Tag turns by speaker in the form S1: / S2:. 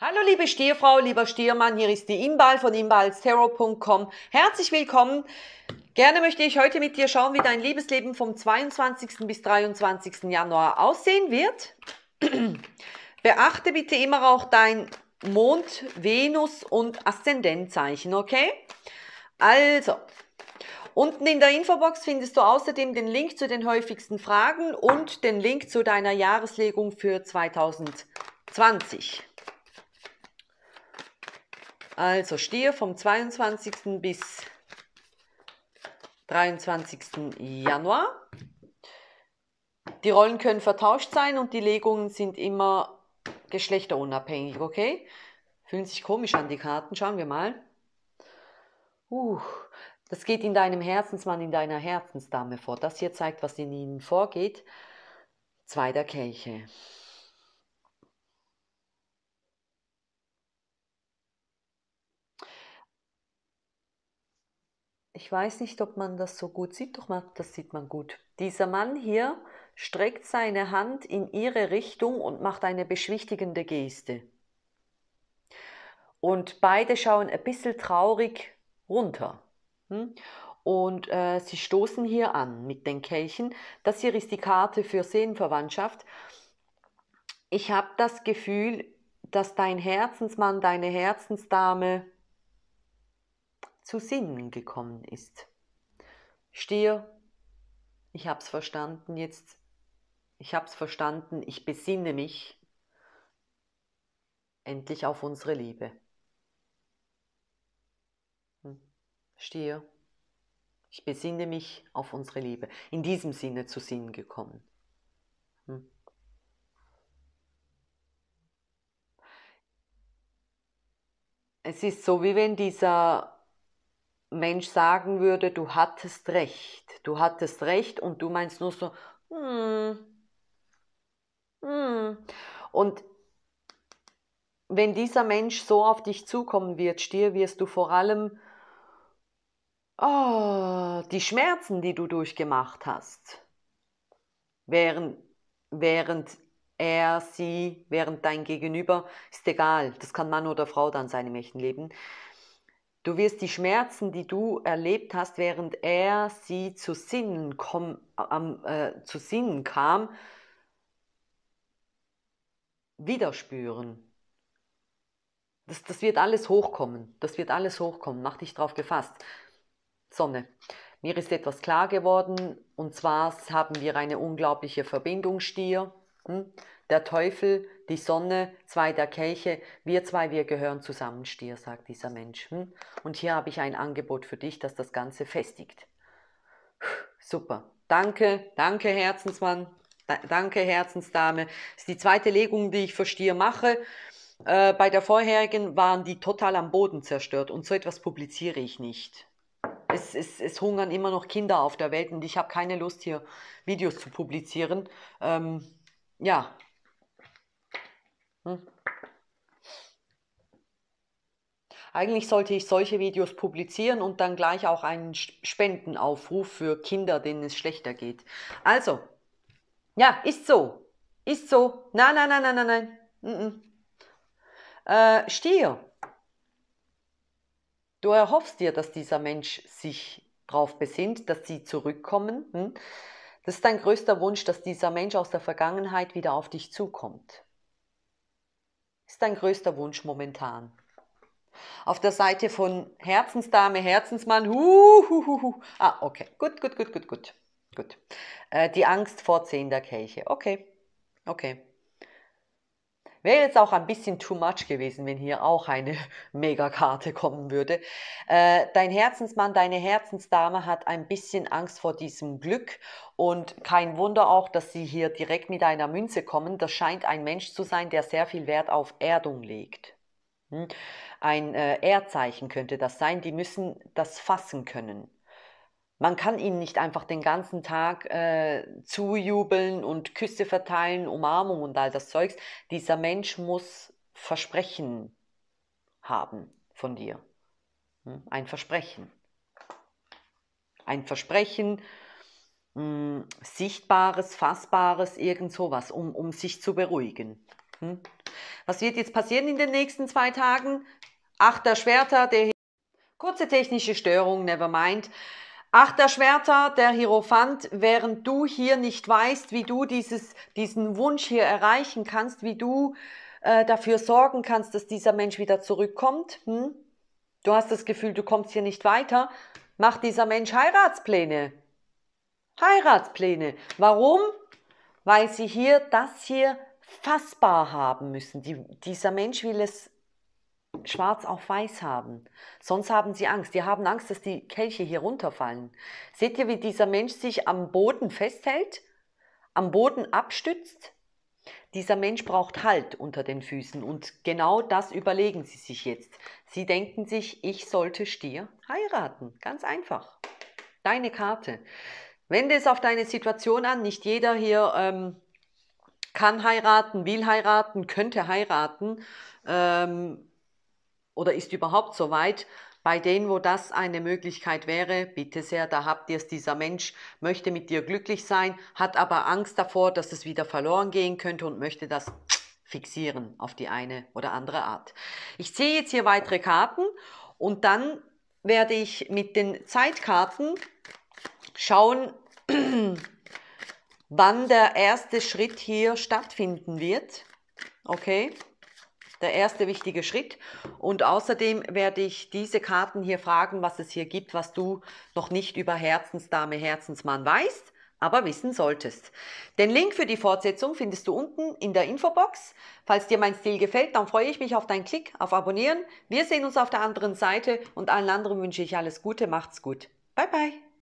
S1: Hallo liebe Stierfrau, lieber Stiermann, hier ist die Imbal von imbalsterro.com. Herzlich willkommen. Gerne möchte ich heute mit dir schauen, wie dein Liebesleben vom 22. bis 23. Januar aussehen wird. Beachte bitte immer auch dein Mond, Venus und Aszendentzeichen, okay? Also, Unten in der Infobox findest du außerdem den Link zu den häufigsten Fragen und den Link zu deiner Jahreslegung für 2020. Also Stier vom 22. bis 23. Januar. Die Rollen können vertauscht sein und die Legungen sind immer geschlechterunabhängig, okay? Fühlen sich komisch an, die Karten. Schauen wir mal. Uh, das geht in deinem Herzensmann, in deiner Herzensdame vor. Das hier zeigt, was in ihnen vorgeht. Zwei der Kelche. Ich weiß nicht, ob man das so gut sieht, doch mal, das sieht man gut. Dieser Mann hier streckt seine Hand in ihre Richtung und macht eine beschwichtigende Geste. Und beide schauen ein bisschen traurig runter. Hm? Und äh, sie stoßen hier an mit den Kelchen. Das hier ist die Karte für Seelenverwandtschaft. Ich habe das Gefühl, dass dein Herzensmann, deine Herzensdame zu Sinnen gekommen ist. Stier, ich hab's verstanden jetzt, ich hab's verstanden, ich besinne mich endlich auf unsere Liebe. Hm. Stier, ich besinne mich auf unsere Liebe. In diesem Sinne zu Sinnen gekommen. Hm. Es ist so, wie wenn dieser Mensch sagen würde, du hattest recht, du hattest recht und du meinst nur so, hm, hm. Und wenn dieser Mensch so auf dich zukommen wird, Stier, wirst du vor allem oh, die Schmerzen, die du durchgemacht hast, während, während er, sie, während dein Gegenüber, ist egal, das kann Mann oder Frau dann sein im echten Leben, Du wirst die Schmerzen, die du erlebt hast, während er sie zu Sinnen, komm, äh, zu Sinnen kam, wieder spüren. Das, das wird alles hochkommen. Das wird alles hochkommen. Mach dich drauf gefasst. Sonne. Mir ist etwas klar geworden. Und zwar haben wir eine unglaubliche Verbindung, Stier. Hm? der Teufel, die Sonne, zwei der Kelche, wir zwei, wir gehören zusammen, Stier, sagt dieser Mensch. Hm? Und hier habe ich ein Angebot für dich, das das Ganze festigt. Super. Danke, danke, Herzensmann. danke, Herzensdame. Das ist die zweite Legung, die ich für Stier mache. Äh, bei der vorherigen waren die total am Boden zerstört und so etwas publiziere ich nicht. Es, es, es hungern immer noch Kinder auf der Welt und ich habe keine Lust, hier Videos zu publizieren. Ähm, ja, hm. Eigentlich sollte ich solche Videos publizieren und dann gleich auch einen Spendenaufruf für Kinder, denen es schlechter geht. Also, ja, ist so. Ist so. Nein, nein, nein, nein, nein, nein. Äh, Stier. Du erhoffst dir, dass dieser Mensch sich darauf besinnt, dass sie zurückkommen. Hm? Das ist dein größter Wunsch, dass dieser Mensch aus der Vergangenheit wieder auf dich zukommt ist dein größter Wunsch momentan? Auf der Seite von Herzensdame, Herzensmann, hu, hu, hu, hu. Ah, okay. Gut, gut, gut, gut, gut. Gut. Äh, die Angst vor Zehn der Kelche. Okay. Okay. Wäre jetzt auch ein bisschen too much gewesen, wenn hier auch eine Megakarte kommen würde. Äh, dein Herzensmann, deine Herzensdame hat ein bisschen Angst vor diesem Glück und kein Wunder auch, dass sie hier direkt mit einer Münze kommen. Das scheint ein Mensch zu sein, der sehr viel Wert auf Erdung legt. Hm? Ein äh, Erdzeichen könnte das sein. Die müssen das fassen können man kann ihnen nicht einfach den ganzen Tag äh, zujubeln und Küsse verteilen, Umarmung und all das Zeugs. Dieser Mensch muss Versprechen haben von dir. Hm, ein Versprechen. Ein Versprechen, mh, hm, sichtbares, fassbares, irgend sowas, um, um sich zu beruhigen. Hm? Was wird jetzt passieren in den nächsten zwei Tagen? Achter Schwerter, der... Kurze technische Störung, never mind. Achterschwerter, der Hierophant, während du hier nicht weißt, wie du dieses, diesen Wunsch hier erreichen kannst, wie du äh, dafür sorgen kannst, dass dieser Mensch wieder zurückkommt, hm? du hast das Gefühl, du kommst hier nicht weiter, macht dieser Mensch Heiratspläne. Heiratspläne. Warum? Weil sie hier das hier fassbar haben müssen. Die, dieser Mensch will es schwarz auf weiß haben. Sonst haben sie Angst. Die haben Angst, dass die Kelche hier runterfallen. Seht ihr, wie dieser Mensch sich am Boden festhält, am Boden abstützt? Dieser Mensch braucht Halt unter den Füßen und genau das überlegen sie sich jetzt. Sie denken sich, ich sollte Stier heiraten. Ganz einfach. Deine Karte. Wende es auf deine Situation an. Nicht jeder hier ähm, kann heiraten, will heiraten, könnte heiraten. Ähm, oder ist überhaupt so weit, bei denen, wo das eine Möglichkeit wäre, bitte sehr, da habt ihr es, dieser Mensch möchte mit dir glücklich sein, hat aber Angst davor, dass es wieder verloren gehen könnte und möchte das fixieren auf die eine oder andere Art. Ich ziehe jetzt hier weitere Karten und dann werde ich mit den Zeitkarten schauen, wann der erste Schritt hier stattfinden wird. Okay, der erste wichtige Schritt. Und außerdem werde ich diese Karten hier fragen, was es hier gibt, was du noch nicht über Herzensdame, Herzensmann weißt, aber wissen solltest. Den Link für die Fortsetzung findest du unten in der Infobox. Falls dir mein Stil gefällt, dann freue ich mich auf deinen Klick, auf Abonnieren. Wir sehen uns auf der anderen Seite und allen anderen wünsche ich alles Gute, macht's gut. Bye bye.